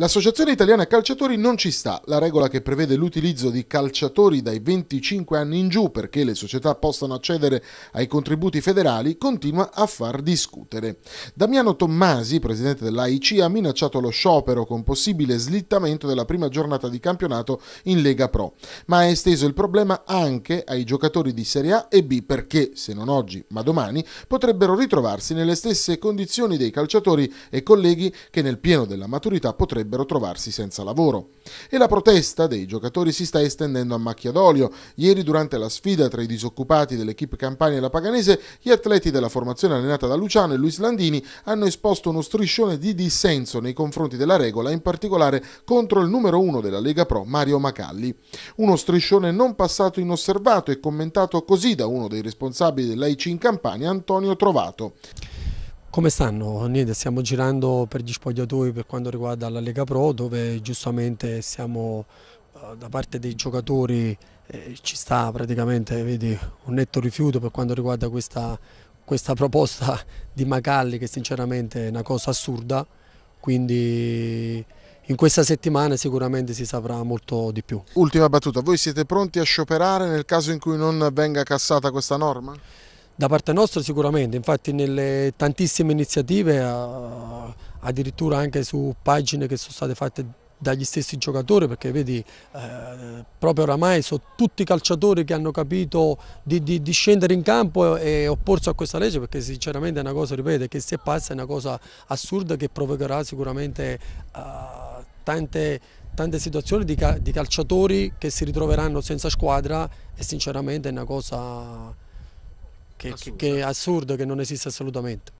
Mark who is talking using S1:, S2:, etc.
S1: L'Associazione Italiana Calciatori non ci sta, la regola che prevede l'utilizzo di calciatori dai 25 anni in giù perché le società possano accedere ai contributi federali continua a far discutere. Damiano Tommasi, presidente dell'AIC, ha minacciato lo sciopero con possibile slittamento della prima giornata di campionato in Lega Pro, ma ha esteso il problema anche ai giocatori di Serie A e B perché, se non oggi ma domani, potrebbero ritrovarsi nelle stesse condizioni dei calciatori e colleghi che nel pieno della maturità potrebbero potrebbero trovarsi senza lavoro. E la protesta dei giocatori si sta estendendo a macchia d'olio. Ieri durante la sfida tra i disoccupati dell'equipe Campania e la Paganese, gli atleti della formazione allenata da Luciano e Luis Landini hanno esposto uno striscione di dissenso nei confronti della regola, in particolare contro il numero uno della Lega Pro, Mario Macalli. Uno striscione non passato inosservato e commentato così da uno dei responsabili dell'AIC in Campania, Antonio Trovato.
S2: Come stanno? Niente, stiamo girando per gli spogliatoi per quanto riguarda la Lega Pro dove giustamente siamo eh, da parte dei giocatori eh, ci sta praticamente vedi, un netto rifiuto per quanto riguarda questa, questa proposta di Macalli che sinceramente è una cosa assurda quindi in questa settimana sicuramente si saprà molto di più.
S1: Ultima battuta, voi siete pronti a scioperare nel caso in cui non venga cassata
S2: questa norma? Da parte nostra sicuramente, infatti nelle tantissime iniziative, addirittura anche su pagine che sono state fatte dagli stessi giocatori perché vedi eh, proprio oramai sono tutti calciatori che hanno capito di, di, di scendere in campo e, opporsi a questa legge perché sinceramente è una cosa, ripeto, che se passa è una cosa assurda che provocherà sicuramente eh, tante, tante, situazioni di, di calciatori che si ritroveranno senza squadra e sinceramente è una cosa che, assurdo. Che, è assurdo, che non esiste assolutamente.